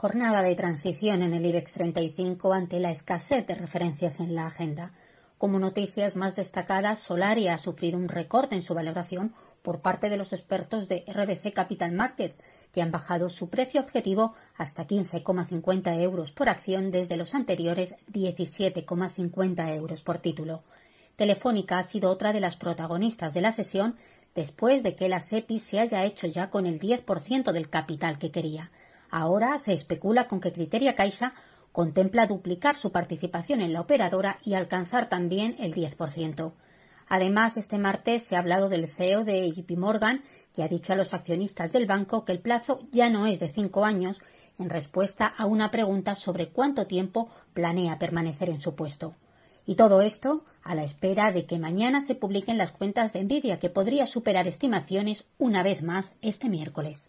Jornada de transición en el IBEX 35 ante la escasez de referencias en la agenda. Como noticias más destacadas, Solaria ha sufrido un recorte en su valoración por parte de los expertos de RBC Capital Markets, que han bajado su precio objetivo hasta 15,50 euros por acción desde los anteriores 17,50 euros por título. Telefónica ha sido otra de las protagonistas de la sesión después de que la SEPI se haya hecho ya con el 10% del capital que quería. Ahora se especula con que Criteria Caixa contempla duplicar su participación en la operadora y alcanzar también el 10%. Además, este martes se ha hablado del CEO de JP Morgan, que ha dicho a los accionistas del banco que el plazo ya no es de cinco años, en respuesta a una pregunta sobre cuánto tiempo planea permanecer en su puesto. Y todo esto a la espera de que mañana se publiquen las cuentas de Nvidia, que podría superar estimaciones una vez más este miércoles.